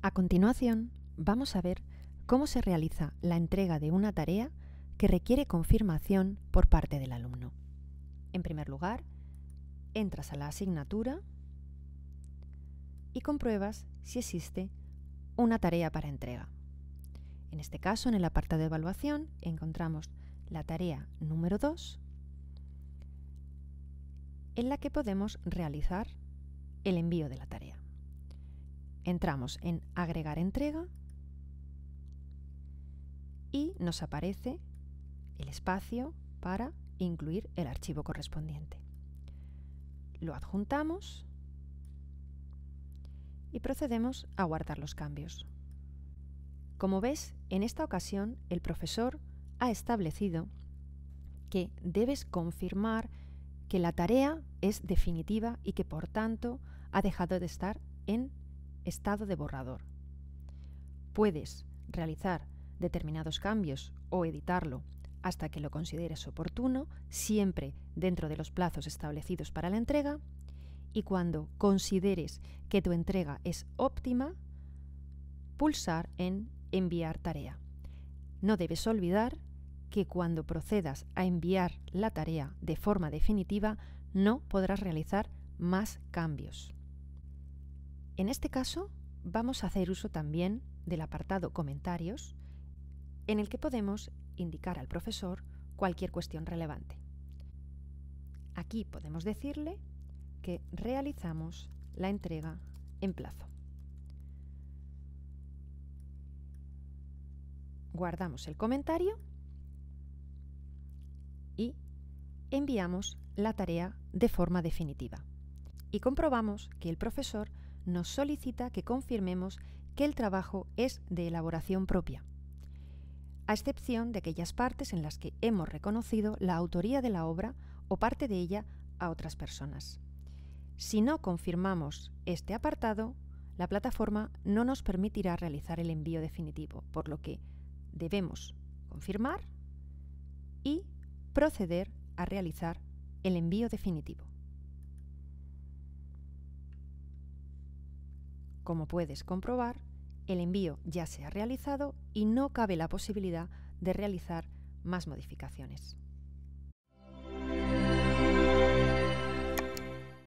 A continuación, vamos a ver cómo se realiza la entrega de una tarea que requiere confirmación por parte del alumno. En primer lugar, entras a la asignatura y compruebas si existe una tarea para entrega. En este caso, en el apartado de evaluación, encontramos la tarea número 2, en la que podemos realizar el envío de la tarea entramos en agregar entrega y nos aparece el espacio para incluir el archivo correspondiente. Lo adjuntamos y procedemos a guardar los cambios. Como ves, en esta ocasión el profesor ha establecido que debes confirmar que la tarea es definitiva y que por tanto ha dejado de estar en Estado de borrador. Puedes realizar determinados cambios o editarlo hasta que lo consideres oportuno, siempre dentro de los plazos establecidos para la entrega, y cuando consideres que tu entrega es óptima, pulsar en Enviar tarea. No debes olvidar que cuando procedas a enviar la tarea de forma definitiva, no podrás realizar más cambios. En este caso, vamos a hacer uso también del apartado comentarios, en el que podemos indicar al profesor cualquier cuestión relevante. Aquí podemos decirle que realizamos la entrega en plazo. Guardamos el comentario y enviamos la tarea de forma definitiva. Y comprobamos que el profesor nos solicita que confirmemos que el trabajo es de elaboración propia, a excepción de aquellas partes en las que hemos reconocido la autoría de la obra o parte de ella a otras personas. Si no confirmamos este apartado, la plataforma no nos permitirá realizar el envío definitivo, por lo que debemos confirmar y proceder a realizar el envío definitivo. Como puedes comprobar, el envío ya se ha realizado y no cabe la posibilidad de realizar más modificaciones.